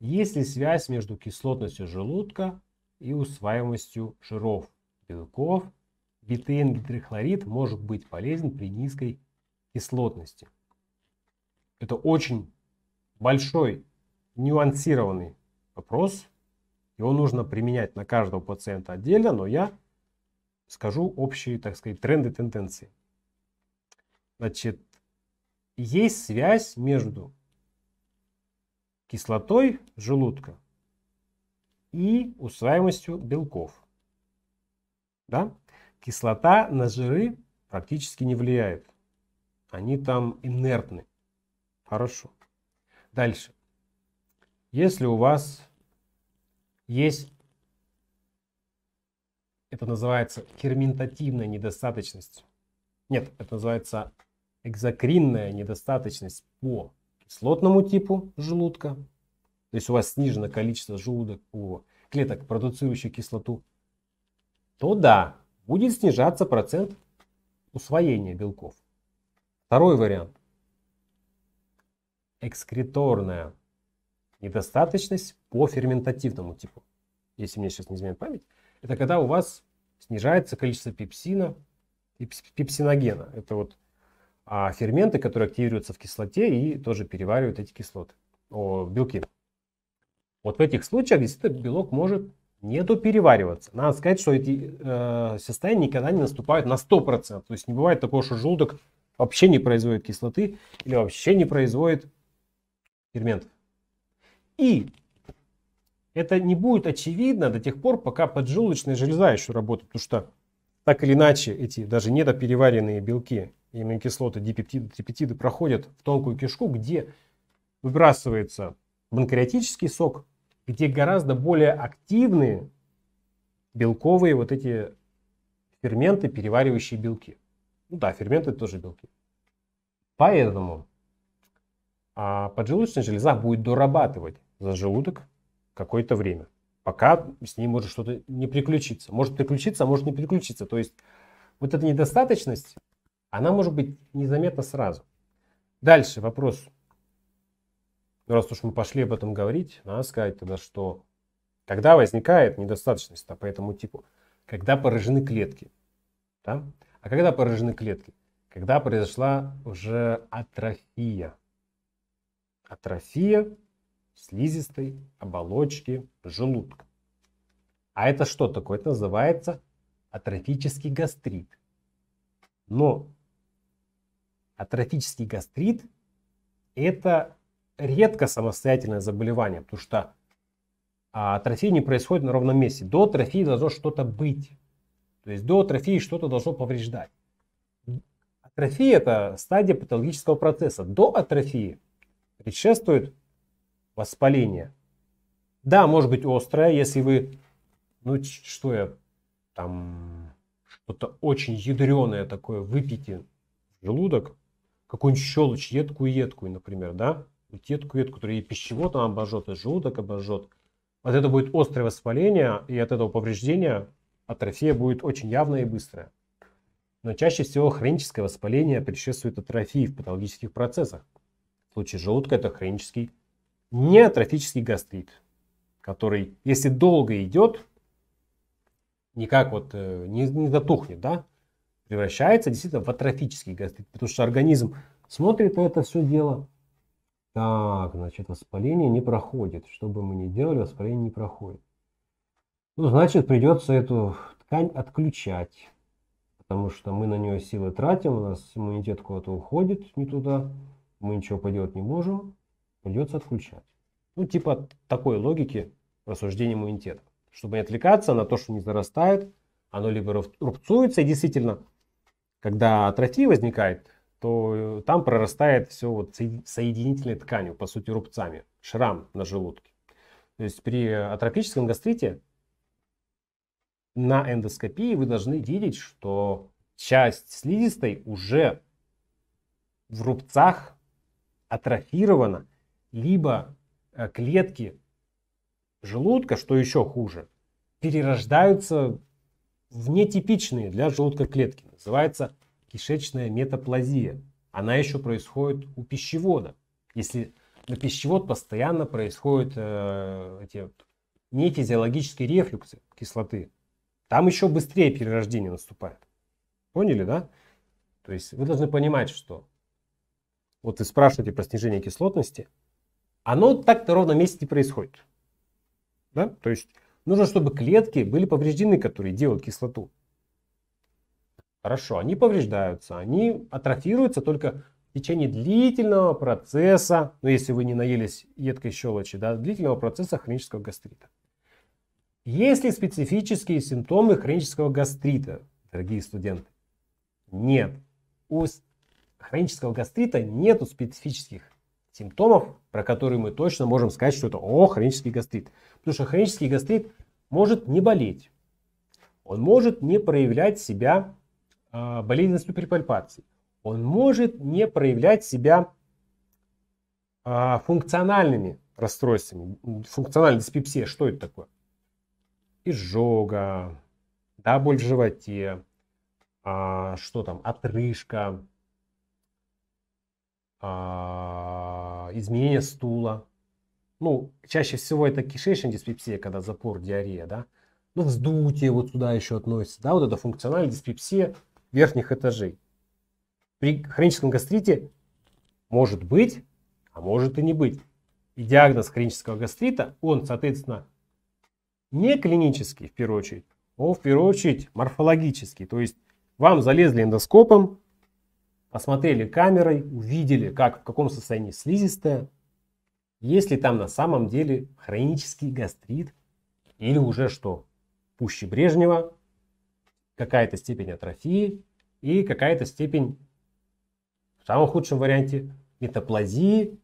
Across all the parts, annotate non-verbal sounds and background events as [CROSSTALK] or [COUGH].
Есть ли связь между кислотностью желудка и усваиваемостью жиров, белков? Бетен-гидрохлорид может быть полезен при низкой кислотности. Это очень большой, нюансированный вопрос. Его нужно применять на каждого пациента отдельно, но я скажу общие, так сказать, тренды, тенденции. Значит, есть связь между кислотой желудка и усваиваемостью белков. Да? Кислота на жиры практически не влияет. Они там инертны. Хорошо. Дальше. Если у вас есть, это называется керментативная недостаточность. Нет, это называется экзокринная недостаточность по слотному типу желудка, то есть у вас снижено количество желудок у клеток, продуцирующих кислоту, то да, будет снижаться процент усвоения белков. Второй вариант. Экскреторная недостаточность по ферментативному типу. Если мне сейчас не изменяет память, это когда у вас снижается количество пепсина, пепсиногена. Это вот а ферменты, которые активируются в кислоте и тоже переваривают эти кислоты, о, белки. Вот в этих случаях действительно белок может недоперевариваться. Надо сказать, что эти э, состояния никогда не наступают на 100%. То есть не бывает такого, что желудок вообще не производит кислоты или вообще не производит ферментов. И это не будет очевидно до тех пор, пока поджелудочная железа еще работает, потому что так или иначе эти даже недопереваренные белки и аминокислоты, дипептиды, трипептиды проходят в тонкую кишку, где выбрасывается банкариотический сок, где гораздо более активные белковые вот эти ферменты, переваривающие белки. Ну да, ферменты тоже белки. Поэтому а поджелудочная железа будет дорабатывать за желудок какое-то время, пока с ней может что-то не приключиться. Может приключиться, а может не приключиться. То есть вот эта недостаточность она может быть незаметна сразу. Дальше вопрос. Ну, раз уж мы пошли об этом говорить, надо сказать тогда, что когда возникает недостаточность по этому типу? Когда поражены клетки. Да? А когда поражены клетки? Когда произошла уже атрофия. Атрофия слизистой оболочки желудка. А это что такое? Это называется атрофический гастрит. Но Атрофический гастрит – это редко самостоятельное заболевание, потому что а, атрофия не происходит на ровном месте. До атрофии должно что-то быть. То есть до атрофии что-то должно повреждать. Атрофия – это стадия патологического процесса. До атрофии предшествует воспаление. Да, может быть острое, если вы, ну что я, там что-то очень ядреное такое выпьете в желудок – какую-нибудь щелочь, едкую-едкую, едкую, например, да, едкую-едкую, которая и пищевод там обожжет, и желудок обожжет. От этого будет острое воспаление, и от этого повреждения атрофия будет очень явная и быстрая. Но чаще всего хроническое воспаление предшествует атрофии в патологических процессах. В случае желудка это хронический неатрофический гастрит, который, если долго идет, никак вот э, не, не затухнет, да, превращается действительно в атрофический гастрит, потому что организм смотрит на это все дело. Так, значит, воспаление не проходит. Что бы мы ни делали, воспаление не проходит. Ну, значит, придется эту ткань отключать, потому что мы на нее силы тратим, у нас иммунитет куда-то уходит не туда, мы ничего поделать не можем, придется отключать. Ну, типа такой логики рассуждения иммунитета. Чтобы не отвлекаться на то, что не зарастает, оно либо рубцуется, и действительно когда атрофия возникает, то э, там прорастает все вот соединительной тканью, по сути, рубцами, шрам на желудке. То есть при атрофическом гастрите на эндоскопии вы должны видеть, что часть слизистой уже в рубцах атрофирована, либо э, клетки желудка, что еще хуже, перерождаются в нетипичные для желудка клетки называется кишечная метаплазия. Она еще происходит у пищевода. Если на пищевод постоянно происходят э, эти нефизиологические рефлюксы кислоты, там еще быстрее перерождение наступает. Поняли, да? То есть вы должны понимать, что вот вы спрашиваете про снижение кислотности, оно так-то ровно месяц не происходит. Да? То есть нужно, чтобы клетки были повреждены, которые делают кислоту. Хорошо, они повреждаются, они атрофируются только в течение длительного процесса, ну если вы не наелись едкой щелочи, да, длительного процесса хронического гастрита. Есть ли специфические симптомы хронического гастрита, дорогие студенты? Нет. У хронического гастрита нету специфических симптомов, про которые мы точно можем сказать, что это о, хронический гастрит. Потому что хронический гастрит может не болеть. Он может не проявлять себя а, болезненностью при пальпации. Он может не проявлять себя а, функциональными расстройствами. Функциональная диспепсия, что это такое? Изжога, да, боль в животе, а, что там, отрыжка, а, изменение стула. Ну, чаще всего это кишечная диспепсия, когда запор, диарея, да. Ну, вздутие вот сюда еще относится, да, вот это функциональная диспепсия – верхних этажей. При хроническом гастрите может быть, а может и не быть. И диагноз хронического гастрита, он, соответственно, не клинический в первую очередь, он в первую очередь морфологический. То есть вам залезли эндоскопом, посмотрели камерой, увидели, как, в каком состоянии слизистая, есть ли там на самом деле хронический гастрит или уже что, пуще Брежнева, какая-то степень атрофии и какая-то степень, в самом худшем варианте, метаплазии.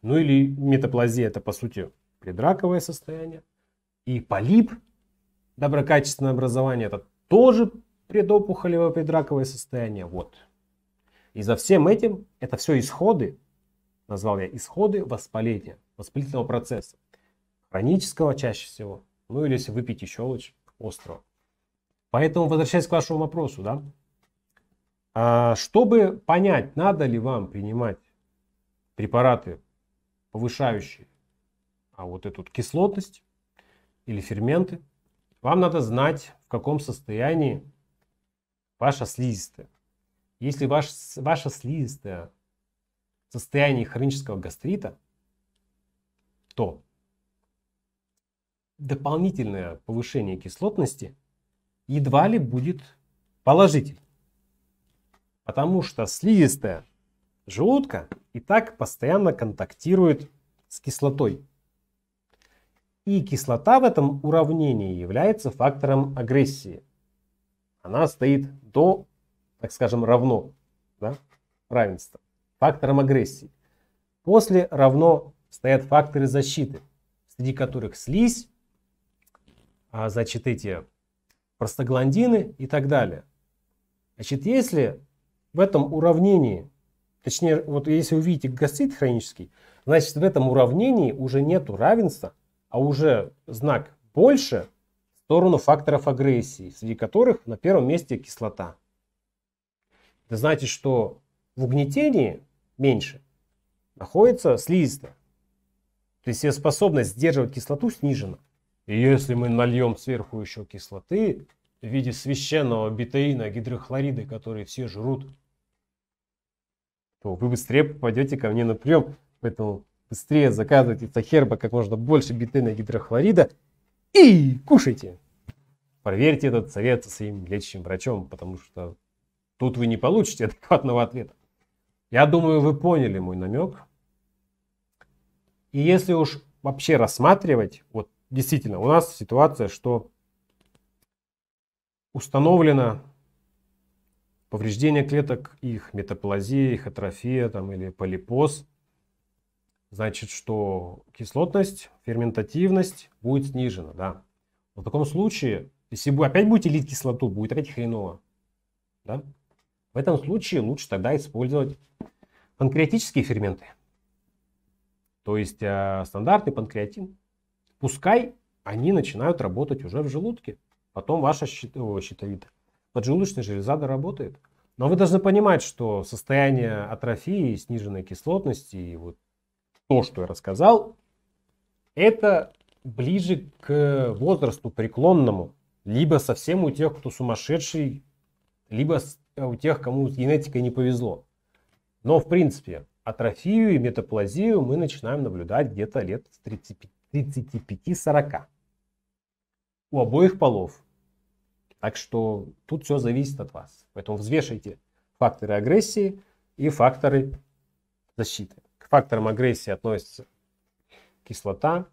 Ну или метаплазия это по сути предраковое состояние. И полип, доброкачественное образование, это тоже предопухолевое предраковое состояние. Вот. И за всем этим это все исходы, назвал я исходы воспаления, воспалительного процесса. Хронического чаще всего. Ну или если выпить еще лучше острого. Поэтому, возвращаясь к вашему вопросу, да, а, чтобы понять, надо ли вам принимать препараты, повышающие а вот эту кислотность или ферменты, вам надо знать, в каком состоянии ваша слизистая. Если ваш, ваша слизистая в состоянии хронического гастрита, то дополнительное повышение кислотности – едва ли будет положительным. Потому что слизистая желудка и так постоянно контактирует с кислотой. И кислота в этом уравнении является фактором агрессии. Она стоит до, так скажем, равно, да, равенства, фактором агрессии. После равно стоят факторы защиты, среди которых слизь, а, значит, эти простагландины и так далее. Значит, если в этом уравнении, точнее, вот если вы видите гастрит хронический, значит, в этом уравнении уже нету равенства, а уже знак «больше» в сторону факторов агрессии, среди которых на первом месте кислота. Это значит, что в угнетении меньше находится слизистая. То есть ее способность сдерживать кислоту снижена. И если мы нальем сверху еще кислоты в виде священного бетаина, гидрохлорида, который все жрут, то вы быстрее попадете ко мне на прием. Поэтому быстрее заказывайте Тахерба как можно больше бетаина гидрохлорида и кушайте. Проверьте этот совет со своим лечащим врачом, потому что тут вы не получите [LAUGHS] адекватного ответа. Я думаю, вы поняли мой намек. И если уж вообще рассматривать вот действительно, у нас ситуация, что установлено повреждение клеток, их метаплазия, их атрофия там, или полипоз. Значит, что кислотность, ферментативность будет снижена, да. В таком случае, если вы опять будете лить кислоту, будет опять хреново, да. В этом случае лучше тогда использовать панкреатические ферменты. То есть э, стандартный панкреатин – Пускай они начинают работать уже в желудке. Потом ваша щит... поджелудочная железа доработает. Но вы должны понимать, что состояние атрофии, сниженной кислотности и вот то, что я рассказал, это ближе к возрасту преклонному. Либо совсем у тех, кто сумасшедший, либо у тех, кому с генетикой не повезло. Но, в принципе, атрофию и метаплазию мы начинаем наблюдать где-то лет с 35 35-40 у обоих полов. Так что тут все зависит от вас. Поэтому взвешивайте факторы агрессии и факторы защиты. К факторам агрессии относится кислота,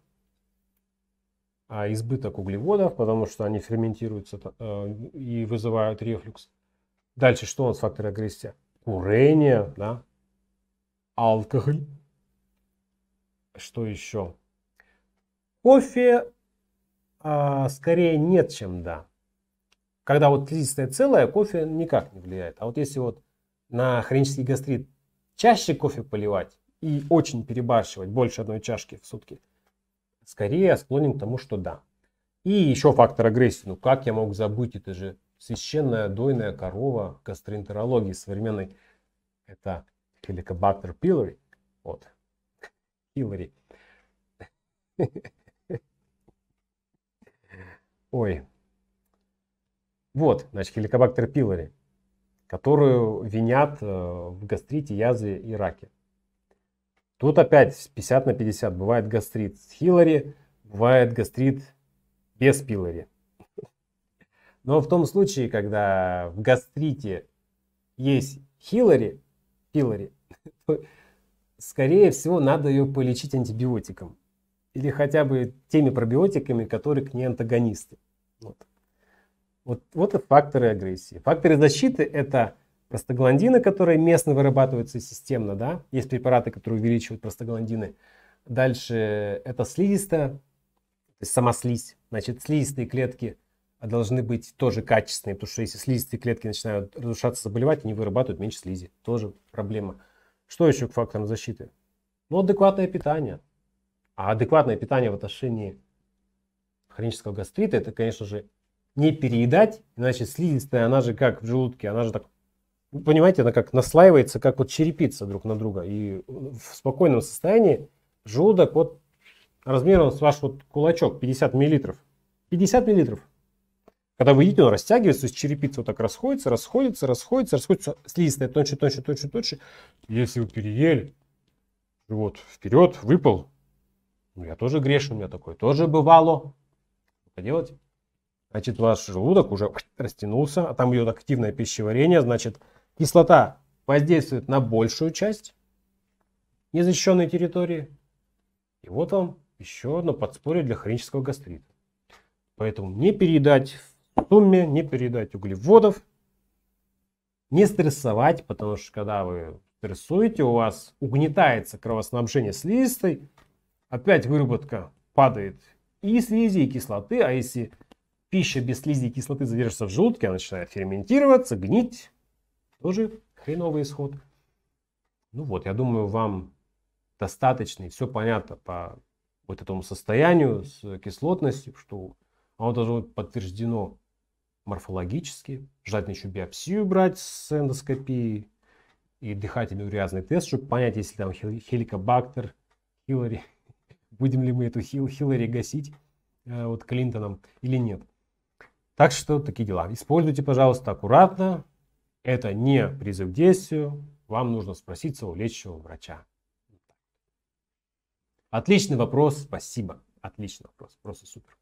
а, избыток углеводов, потому что они ферментируются э, и вызывают рефлюкс. Дальше что у нас факторы агрессии? Курение, да? алкоголь. Что еще? кофе а, скорее нет, чем да. Когда вот слизистая целая, кофе никак не влияет. А вот если вот на хронический гастрит чаще кофе поливать и очень перебарщивать, больше одной чашки в сутки, скорее склонен к тому, что да. И еще фактор агрессии. Ну как я мог забыть, это же священная дойная корова гастроэнтерологии современной. Это Helicobacter пилори, Вот. Пилори. [LAUGHS] Ой. Вот, значит, хеликобактер пилори, которую винят э, в гастрите, язве и раке. Тут опять 50 на 50. Бывает гастрит с хилари, бывает гастрит без пилори. Но в том случае, когда в гастрите есть хилари, пилори, [LAUGHS] то, скорее всего, надо ее полечить антибиотиком или хотя бы теми пробиотиками, которые к ней антагонисты. Вот. Вот, вот и факторы агрессии. Факторы защиты – это простагландины, которые местно вырабатываются системно. Да? Есть препараты, которые увеличивают простагландины. Дальше это слизистая, то есть сама слизь. Значит, слизистые клетки должны быть тоже качественные, потому что если слизистые клетки начинают разрушаться, заболевать, они вырабатывают меньше слизи. Тоже проблема. Что еще к факторам защиты? Ну, адекватное питание. А адекватное питание в отношении хронического гастрита, это, конечно же, не переедать, иначе слизистая, она же как в желудке, она же так, вы понимаете, она как наслаивается, как вот черепица друг на друга. И э, в спокойном состоянии желудок вот размером с ваш вот кулачок, 50 миллилитров. 50 миллилитров. Когда вы едите, он растягивается, то есть черепица вот так расходится, расходится, расходится, расходится, слизистая тоньше, тоньше, тоньше, тоньше. Если вы переели, вот, вперед, выпал, ну, я тоже грешу, у меня такое тоже бывало. Что делать? Значит, ваш желудок уже растянулся, а там идет активное пищеварение, значит, кислота воздействует на большую часть незащищенной территории. И вот вам еще одно подспорье для хронического гастрита. Поэтому не переедать в сумме, не переедать углеводов, не стрессовать, потому что когда вы стрессуете, у вас угнетается кровоснабжение слизистой, опять выработка падает и слизи, и кислоты. А если пища без слизи и кислоты задержится в желудке, она начинает ферментироваться, гнить. Тоже хреновый исход. Ну вот, я думаю, вам достаточно и все понятно по вот этому состоянию с кислотностью, что оно должно быть подтверждено морфологически. Желательно еще биопсию брать с эндоскопии и дыхательный урязный тест, чтобы понять, если там хеликобактер, хилари будем ли мы эту Хил, Хиллари гасить э, вот Клинтоном или нет. Так что такие дела. Используйте, пожалуйста, аккуратно. Это не призыв к действию. Вам нужно спроситься у лечащего врача. Отличный вопрос, спасибо. Отличный вопрос, просто супер.